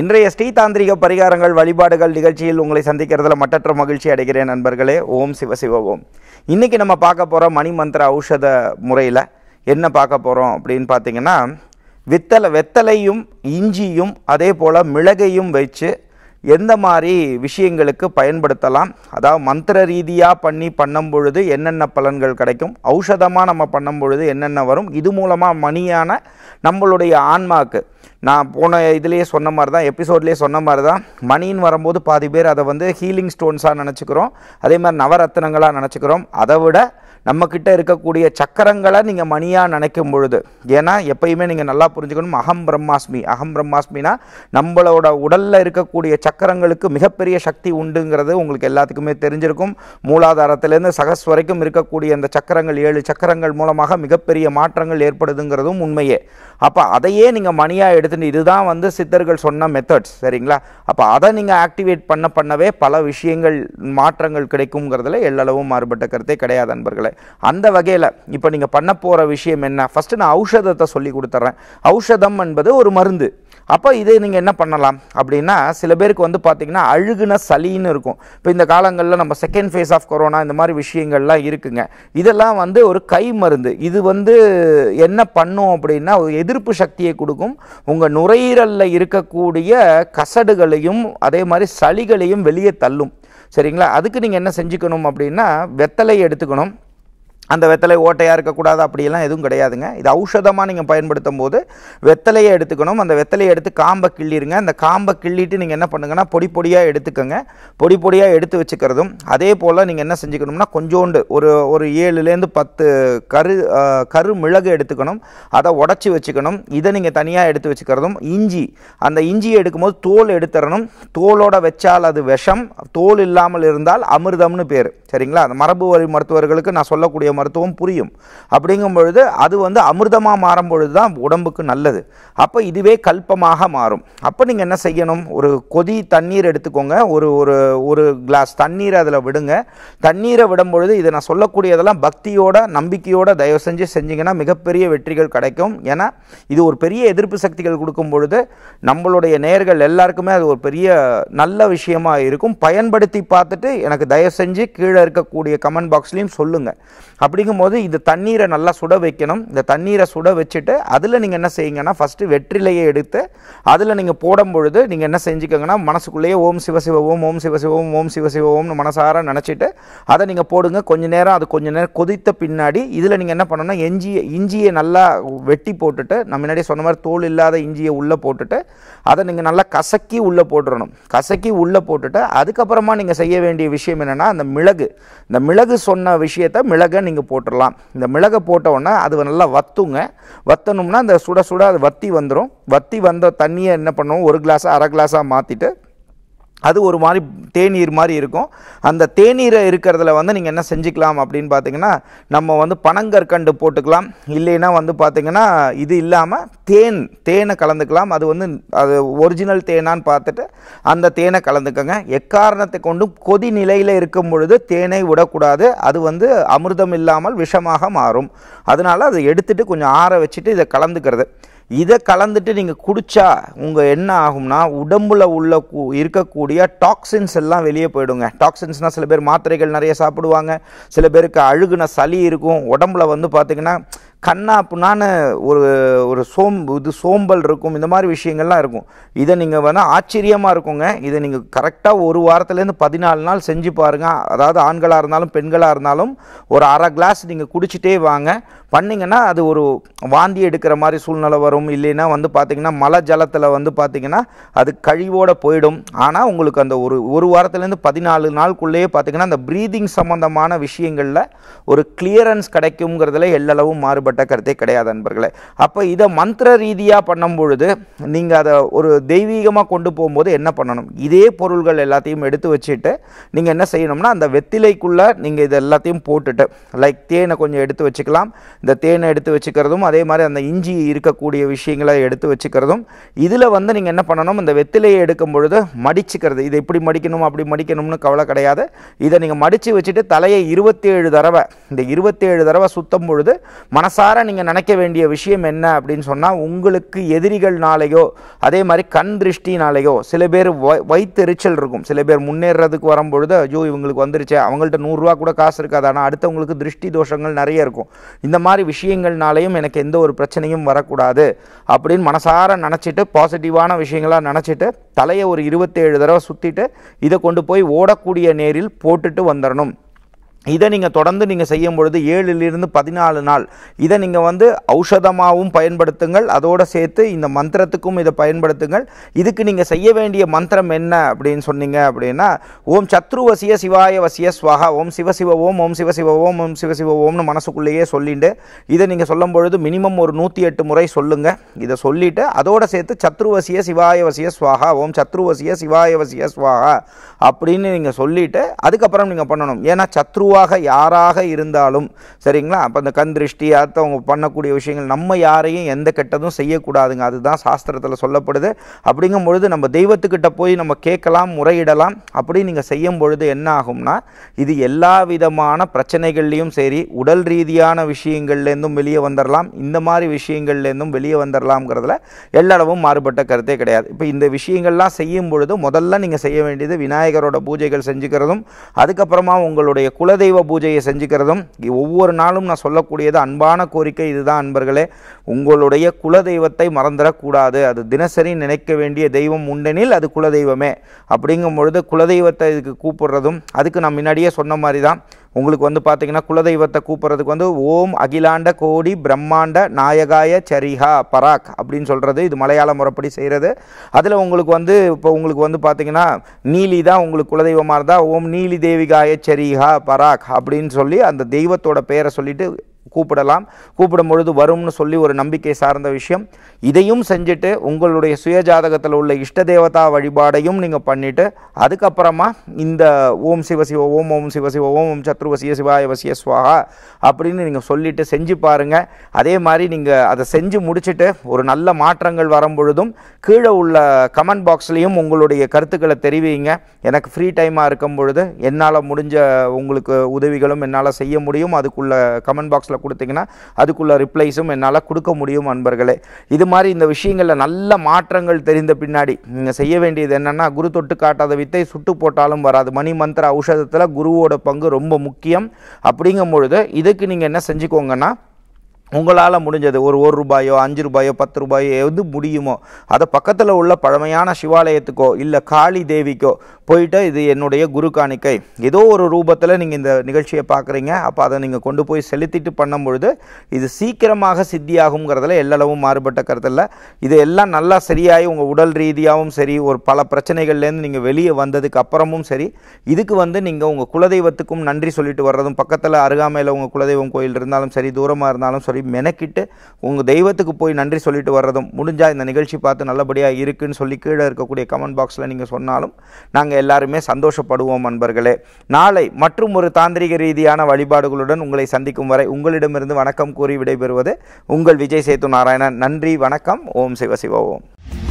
இன்றைய ஸ்ரீ தாந்திரிக பரிகாரங்கள் வழிபாடுகள் நிகழ்ச்சியில் உங்களை சந்திக்கிறதுல மற்ற மகிழ்ச்சி அடைகிறேன் நண்பர்களே ஓம் சிவ சிவ ஓம் இன்றைக்கி நம்ம பார்க்க போகிற மணி மந்திர ஔஷத முறையில் என்ன பார்க்க போகிறோம் அப்படின்னு பார்த்தீங்கன்னா வித்தலை வெத்தலையும் இஞ்சியும் அதே போல் மிளகையும் வச்சு எந்த மாதிரி விஷயங்களுக்கு பயன்படுத்தலாம் அதாவது மந்திர ரீதியாக பண்ணி பண்ணும் பொழுது என்னென்ன பலன்கள் கிடைக்கும் ஔஷதமாக நம்ம பண்ணும் பொழுது என்னென்ன வரும் இது மூலமாக மணியான நம்மளுடைய ஆன்மாக்கு நான் போன இதுலேயே சொன்ன மாதிரி தான் எபிசோட்லேயே சொன்ன மாதிரி தான் மணின்னு வரும்போது பாதி பேர் அதை வந்து ஹீலிங் ஸ்டோன்ஸாக நினச்சிக்கிறோம் அதே மாதிரி நவரத்னங்களாக நினச்சிக்கிறோம் அதை விட நம்மக்கிட்ட இருக்கக்கூடிய சக்கரங்களை நீங்கள் மணியாக நினைக்கும் பொழுது ஏன்னா எப்பயுமே நீங்கள் நல்லா புரிஞ்சுக்கணும் அகம் பிரம்மாஸ்மி அகம் பிரம்மாஸ்மினா நம்மளோட உடலில் இருக்கக்கூடிய சக்கரங்களுக்கு மிகப்பெரிய சக்தி உண்டுங்கிறது உங்களுக்கு எல்லாத்துக்குமே தெரிஞ்சிருக்கும் மூலாதாரத்திலேருந்து சகஸ் வரைக்கும் இருக்கக்கூடிய அந்த சக்கரங்கள் ஏழு சக்கரங்கள் மூலமாக மிகப்பெரிய மாற்றங்கள் ஏற்படுதுங்கிறதும் உண்மையே அப்போ அதையே நீங்கள் மணியாக எடுத்துகிட்டு இதுதான் வந்து சித்தர்கள் சொன்ன மெத்தட்ஸ் சரிங்களா அப்போ அதை நீங்கள் ஆக்டிவேட் பண்ண பண்ணவே பல விஷயங்கள் மாற்றங்கள் கிடைக்குங்கிறதுல எல்லளவும் மாறுபட்ட கருத்தே கிடையாது அன்பர்களே அந்த வகையில் இப்போ நீங்கள் பண்ண போகிற விஷயம் என்ன ஃபஸ்ட்டு நான் ஔஷதத்தை சொல்லி கொடுத்துட்றேன் ஔஷதம் என்பது ஒரு மருந்து அப்போ இதை நீங்கள் என்ன பண்ணலாம் அப்படின்னா சில பேருக்கு வந்து பார்த்திங்கன்னா அழுகுன சளின்னு இருக்கும் இப்போ இந்த காலங்களில் நம்ம செகண்ட் ஃபேஸ் ஆஃப் கொரோனா இந்த மாதிரி விஷயங்கள்லாம் இருக்குங்க இதெல்லாம் வந்து ஒரு கை மருந்து இது வந்து என்ன பண்ணும் அப்படின்னா எதிர்ப்பு சக்தியை கொடுக்கும் உங்கள் நுரையீரலில் இருக்கக்கூடிய கசடுகளையும் அதே மாதிரி சளிகளையும் வெளியே தள்ளும் சரிங்களா அதுக்கு நீங்கள் என்ன செஞ்சுக்கணும் அப்படின்னா வெத்தலை எடுத்துக்கணும் அந்த வெத்தலை ஓட்டையாக இருக்கக்கூடாது அப்படியெல்லாம் எதுவும் கிடையாதுங்க இது ஔஷதமாக நீங்கள் பயன்படுத்தும் போது வெத்தலையை எடுத்துக்கணும் அந்த வெத்தலையை எடுத்து காம்பை கிள்ளிடுங்க அந்த காம்பை கிள்ளிட்டு நீங்கள் என்ன பண்ணுங்கன்னா பொடி பொடியாக எடுத்துக்கோங்க பொடி பொடியாக எடுத்து வச்சுக்கிறதும் அதே போல் நீங்கள் என்ன செஞ்சுக்கணும்னா கொஞ்சோண்டு ஒரு ஒரு ஏழுலேருந்து பத்து கரு கரு மிளகு எடுத்துக்கணும் அதை உடச்சி வச்சுக்கணும் இதை நீங்கள் தனியாக எடுத்து வச்சுக்கிறதும் இஞ்சி அந்த இஞ்சியை எடுக்கும்போது தோல் எடுத்துடணும் தோலோட வச்சால் அது விஷம் தோல் இல்லாமல் இருந்தால் அமிர்தம்னு பேர் சரிங்களா அந்த மரபு வழி மருத்துவர்களுக்கு நான் சொல்லக்கூடிய மருத்துவம் புரியும் அப்படிங்கும் பொழுது அது வந்து அமிர்தமாக மாறும் பொழுது தான் உடம்புக்கு நல்லது அப்போ இதுவே கல்பமாக மாறும் அப்போ நீங்கள் என்ன செய்யணும் ஒரு கொதி தண்ணீர் எடுத்துக்கோங்க ஒரு ஒரு ஒரு கிளாஸ் தண்ணீர் அதில் விடுங்க தண்ணீரை விடும் பொழுது இதை நான் சொல்லக்கூடியதெல்லாம் பக்தியோட நம்பிக்கையோட தயவு செஞ்சு செஞ்சிங்கன்னா மிகப்பெரிய வெற்றிகள் கிடைக்கும் ஏன்னா இது ஒரு பெரிய எதிர்ப்பு சக்திகள் கொடுக்கும் பொழுது நம்மளுடைய நேர்கள் எல்லாருக்குமே அது ஒரு பெரிய நல்ல விஷயமாக இருக்கும் பயன்படுத்தி பார்த்துட்டு எனக்கு தயவு செஞ்சு கீழே இருக்கக்கூடிய கமெண்ட் பாக்ஸ்லேயும் சொல்லுங்கள் அப்படிங்கும்போது இந்த தண்ணீரை நல்லா சுட வைக்கணும் இந்த தண்ணீரை சுட வச்சுட்டு அதில் நீங்கள் என்ன செய்யுங்கன்னா ஃபஸ்ட்டு வெற்றிலையை எடுத்து அதில் நீங்கள் போடும் பொழுது நீங்கள் என்ன செஞ்சுக்கோங்கன்னா மனசுக்குள்ளேயே ஓம் சிவசிவ ஓம் ஓம் சிவசிவ ஓம் ஓம் சிவசிவ ஓம்னு மனசார நினச்சிட்டு அதை நீங்கள் போடுங்க கொஞ்ச நேரம் அது கொஞ்ச நேரம் கொதித்த பின்னாடி இதில் நீங்கள் என்ன பண்ணணும்னா இஞ்சியை இஞ்சியை நல்லா வெட்டி போட்டுட்டு நம்ம முன்னாடி சொன்ன மாதிரி தோல் இல்லாத இஞ்சியை உள்ளே போட்டுட்டு அதை நீங்கள் நல்லா கசக்கி உள்ளே போட்டுடணும் கசக்கி உள்ளே போட்டுட்டு அதுக்கப்புறமா நீங்கள் செய்ய வேண்டிய விஷயம் என்னென்னா அந்த மிளகு இந்த மிளகு சொன்ன விஷயத்தை மிளகை நீங்கள் நீங்கள் போட்டுடலாம் இந்த மிளகை போட்டவுடனே அது நல்லா வத்துங்க வத்தணும்னா அந்த சுட சுட அது வத்தி வந்துடும் வத்தி வந்த தண்ணியை என்ன பண்ணுவோம் ஒரு கிளாஸாக அரை கிளாஸாக மாற்றிட்டு அது ஒரு மாதிரி தேநீர் மாதிரி இருக்கும் அந்த தேநீரை இருக்கிறதுல வந்து நீங்கள் என்ன செஞ்சுக்கலாம் அப்படின்னு பார்த்தீங்கன்னா நம்ம வந்து பனங்கற்கண்டு போட்டுக்கலாம் இல்லைன்னா வந்து பார்த்திங்கன்னா இது இல்லாமல் தேன் தேனை கலந்துக்கலாம் அது வந்து அது ஒரிஜினல் தேனான்னு பார்த்துட்டு அந்த தேனை கலந்துக்கோங்க எக்காரணத்தை கொண்டும் கொதி நிலையில் இருக்கும் பொழுது தேனை விடக்கூடாது அது வந்து அமிர்தம் இல்லாமல் விஷமாக மாறும் அதனால் அதை எடுத்துகிட்டு கொஞ்சம் ஆற வச்சுட்டு இதை கலந்துக்கிறது இதை கலந்துட்டு நீங்கள் குடித்தா உங்கள் என்ன ஆகும்னா உடம்புல உள்ள இருக்கக்கூடிய டாக்ஸின்ஸ் எல்லாம் வெளியே போயிடுங்க டாக்ஸின்ஸ்னால் சில பேர் மாத்திரைகள் நிறைய சாப்பிடுவாங்க சில பேருக்கு அழுகுன சளி இருக்கும் உடம்புல வந்து பார்த்திங்கன்னா கண்ணா புண்ணான ஒரு ஒரு சோம்பு இது சோம்பல் இருக்கும் இந்த மாதிரி விஷயங்கள்லாம் இருக்கும் இதை நீங்கள் வேணால் ஆச்சரியமாக இருக்குங்க இதை நீங்கள் கரெக்டாக ஒரு வாரத்துலேருந்து பதினாலு நாள் செஞ்சு பாருங்கள் அதாவது ஆண்களாக இருந்தாலும் பெண்களாக இருந்தாலும் ஒரு அரை கிளாஸ் நீங்கள் குடிச்சிட்டே வாங்க பண்ணிங்கன்னா அது ஒரு வாந்தி எடுக்கிற மாதிரி சூழ்நிலை வரும் இல்லைன்னா வந்து பார்த்திங்கன்னா மலை ஜலத்தில் வந்து பார்த்திங்கன்னா அது கழிவோடு போயிடும் ஆனால் உங்களுக்கு அந்த ஒரு ஒரு வாரத்துலேருந்து பதினாலு நாளுக்குள்ளேயே பார்த்திங்கன்னா அந்த ப்ரீதிங் சம்மந்தமான விஷயங்களில் ஒரு கிளியரன்ஸ் கிடைக்குங்கிறதுல எல்லளவும் மாறுபட்டு ஏற்கப்பட்ட கருத்தே கிடையாது அன்பர்களே அப்போ இதை மந்திர ரீதியாக பண்ணும் பொழுது நீங்கள் அதை ஒரு தெய்வீகமாக கொண்டு போகும்போது என்ன பண்ணணும் இதே பொருள்கள் எல்லாத்தையும் எடுத்து வச்சுட்டு நீங்கள் என்ன செய்யணும்னா அந்த வெத்திலைக்குள்ளே நீங்கள் இது எல்லாத்தையும் போட்டுட்டு லைக் தேனை கொஞ்சம் எடுத்து வச்சுக்கலாம் இந்த தேனை எடுத்து வச்சுக்கிறதும் அதே மாதிரி அந்த இஞ்சி இருக்கக்கூடிய விஷயங்களை எடுத்து வச்சுக்கிறதும் இதில் வந்து நீங்கள் என்ன பண்ணணும் இந்த வெத்திலையை எடுக்கும் பொழுது மடிச்சுக்கிறது இதை இப்படி மடிக்கணும் அப்படி மடிக்கணும்னு கவலை கிடையாது இதை நீங்கள் மடித்து வச்சுட்டு தலையை இருபத்தேழு தடவை இந்த இருபத்தேழு தடவை சுத்தம் பொழுது மனசு மனசார நீங்கள் நினைக்க வேண்டிய விஷயம் என்ன அப்படின்னு சொன்னால் உங்களுக்கு எதிரிகள்னாலேயோ அதே மாதிரி கண் திருஷ்டினாலேயோ சில பேர் எரிச்சல் இருக்கும் சில பேர் முன்னேறதுக்கு வரும்பொழுது ஐயோ இவங்களுக்கு வந்துருச்சு அவங்கள்ட்ட நூறுரூவா கூட காசு இருக்காது ஆனால் அடுத்தவங்களுக்கு திருஷ்டி தோஷங்கள் நிறைய இருக்கும் இந்த மாதிரி விஷயங்கள்னாலையும் எனக்கு எந்த ஒரு பிரச்சனையும் வரக்கூடாது அப்படின்னு மனசார நினச்சிட்டு பாசிட்டிவான விஷயங்களாக நினச்சிட்டு தலையை ஒரு இருபத்தேழு தடவை சுற்றிட்டு இதை கொண்டு போய் ஓடக்கூடிய நேரில் போட்டுட்டு வந்துடணும் இதை நீங்கள் தொடர்ந்து நீங்கள் செய்யும் பொழுது ஏழுலிருந்து பதினாலு நாள் இதை நீங்கள் வந்து ஔஷதமாகவும் பயன்படுத்துங்கள் அதோடு சேர்த்து இந்த மந்திரத்துக்கும் இதை பயன்படுத்துங்கள் இதுக்கு நீங்கள் செய்ய வேண்டிய மந்திரம் என்ன அப்படின்னு சொன்னீங்க அப்படின்னா ஓம் சத்ருவசிய சிவாய வசிய ஸ்வகா ஓம் சிவசிவ ஓம் ஓம் சிவசிவ ஓம் ஓம் சிவசிவ ஓம்னு மனசுக்குள்ளேயே சொல்லிட்டு இதை நீங்கள் சொல்லும் பொழுது மினிமம் ஒரு நூற்றி எட்டு முறை சொல்லுங்கள் இதை சொல்லிவிட்டு அதோடு சேர்த்து சத்ருவசிய சிவாய வசிய ஸ்வாகா ஓம் சத்ருவசிய சிவாய வசிய ஸ்வாகா அப்படின்னு நீங்கள் சொல்லிவிட்டு அதுக்கப்புறம் நீங்கள் பண்ணணும் ஏன்னா சத்ருவா பொதுவாக யாராக இருந்தாலும் சரிங்களா அப்போ அந்த கண் திருஷ்டி அவங்க பண்ணக்கூடிய விஷயங்கள் நம்ம யாரையும் எந்த கெட்டதும் செய்யக்கூடாதுங்க அதுதான் சாஸ்திரத்தில் சொல்லப்படுது அப்படிங்கும் பொழுது நம்ம தெய்வத்துக்கிட்ட போய் நம்ம கேட்கலாம் முறையிடலாம் அப்படி நீங்கள் செய்யும் பொழுது என்ன ஆகும்னா இது எல்லா விதமான பிரச்சனைகள்லேயும் சரி உடல் ரீதியான விஷயங்கள்லேருந்தும் வெளியே வந்துடலாம் இந்த மாதிரி விஷயங்கள்லேருந்தும் வெளியே வந்துடலாம்ங்கிறதுல எல்லளவும் மாறுபட்ட கருத்தே கிடையாது இப்போ இந்த விஷயங்கள்லாம் செய்யும் பொழுது முதல்ல நீங்கள் செய்ய வேண்டியது விநாயகரோட பூஜைகள் செஞ்சுக்கிறதும் அதுக்கப்புறமா உங்களுடைய குலதெய்வ குலதெய்வ பூஜையை செஞ்சுக்கிறதும் ஒவ்வொரு நாளும் நான் சொல்லக்கூடியது அன்பான கோரிக்கை இதுதான் அன்பர்களே உங்களுடைய குலதெய்வத்தை மறந்துடக்கூடாது அது தினசரி நினைக்க வேண்டிய தெய்வம் உண்டெனில் அது குலதெய்வமே அப்படிங்கும் பொழுது குலதெய்வத்தை இதுக்கு கூப்பிடுறதும் அதுக்கு நான் முன்னாடியே சொன்ன மாதிரி தான் உங்களுக்கு வந்து பார்த்திங்கன்னா குலதெய்வத்தை கூப்பிட்றதுக்கு வந்து ஓம் அகிலாண்ட கோடி பிரம்மாண்ட நாயகாய சரிஹா பராக் அப்படின்னு சொல்கிறது இது மலையாள முறைப்படி செய்கிறது அதில் உங்களுக்கு வந்து இப்போ உங்களுக்கு வந்து பார்த்தீங்கன்னா நீலி தான் உங்களுக்கு குலதெய்வமாக இருந்தால் ஓம் நீலி தேவிகாய சரிஹா பராக் அப்படின்னு சொல்லி அந்த தெய்வத்தோட பேரை சொல்லிவிட்டு கூப்பிடலாம் கூப்பிடும் பொழுது வரும்னு சொல்லி ஒரு நம்பிக்கை சார்ந்த விஷயம் இதையும் செஞ்சுட்டு உங்களுடைய சுயஜாதகத்தில் உள்ள இஷ்ட தேவதா வழிபாடையும் நீங்கள் பண்ணிவிட்டு அதுக்கப்புறமா இந்த ஓம் சிவசிவ ஓம் ஓம் சிவசிவ ஓம் ஓம் சத்ருவசிய சிவாய வசிய சுவாகா அப்படின்னு நீங்கள் சொல்லிவிட்டு செஞ்சு பாருங்கள் அதே மாதிரி நீங்கள் அதை செஞ்சு முடிச்சுட்டு ஒரு நல்ல மாற்றங்கள் வரும் பொழுதும் கீழே உள்ள கமெண்ட் பாக்ஸ்லேயும் உங்களுடைய கருத்துக்களை தெரிவிங்க எனக்கு ஃப்ரீ டைமாக இருக்கும் பொழுது என்னால் முடிஞ்ச உங்களுக்கு உதவிகளும் என்னால் செய்ய முடியும் அதுக்குள்ள கமெண்ட் பாக்ஸில் பாக்ஸில் கொடுத்தீங்கன்னா அதுக்குள்ள ரிப்ளைஸும் என்னால் கொடுக்க முடியும் அன்பர்களே இது மாதிரி இந்த விஷயங்களில் நல்ல மாற்றங்கள் தெரிந்த பின்னாடி நீங்கள் செய்ய வேண்டியது என்னென்னா குரு தொட்டு காட்டாத வித்தை சுட்டு போட்டாலும் வராது மணி மந்திர ஔஷதத்தில் குருவோட பங்கு ரொம்ப முக்கியம் அப்படிங்கும் பொழுது இதுக்கு நீங்கள் என்ன செஞ்சுக்கோங்கன்னா உங்களால் முடிஞ்சது ஒரு ஒரு ரூபாயோ அஞ்சு ரூபாயோ பத்து ரூபாயோ எது முடியுமோ அதை பக்கத்தில் உள்ள பழமையான சிவாலயத்துக்கோ இல்லை காளி தேவிக்கோ போயிட்டு இது என்னுடைய குரு காணிக்கை ஏதோ ஒரு ரூபத்தில் நீங்கள் இந்த நிகழ்ச்சியை பார்க்குறீங்க அப்போ அதை நீங்கள் கொண்டு போய் செலுத்திட்டு பண்ணும்பொழுது இது சீக்கிரமாக சித்தியாகுங்கிறதுல எல்லளவும் மாறுபட்ட கருத்தில் இது எல்லாம் நல்லா சரியாகி உங்கள் உடல் ரீதியாகவும் சரி ஒரு பல பிரச்சனைகள்லேருந்து நீங்கள் வெளியே வந்ததுக்கு அப்புறமும் சரி இதுக்கு வந்து நீங்கள் உங்கள் குலதெய்வத்துக்கும் நன்றி சொல்லிட்டு வர்றதும் பக்கத்தில் அருகாமையில் உங்கள் குலதெய்வம் கோயில் இருந்தாலும் சரி தூரமாக இருந்தாலும் சரி சாரி மெனக்கிட்டு உங்கள் தெய்வத்துக்கு போய் நன்றி சொல்லிட்டு வர்றதும் முடிஞ்சால் இந்த நிகழ்ச்சி பார்த்து நல்லபடியாக இருக்குன்னு சொல்லி கீழே இருக்கக்கூடிய கமெண்ட் பாக்ஸில் நீங்கள் சொன்னாலும் நாங்கள் எல்லாருமே சந்தோஷப்படுவோம் நண்பர்களே நாளை மற்றும் ஒரு தாந்திரிக ரீதியான வழிபாடுகளுடன் உங்களை சந்திக்கும் வரை உங்களிடமிருந்து வணக்கம் கூறி விடைபெறுவது உங்கள் விஜய் சேத்து நாராயணன் நன்றி வணக்கம் ஓம் சிவ சிவ ஓம்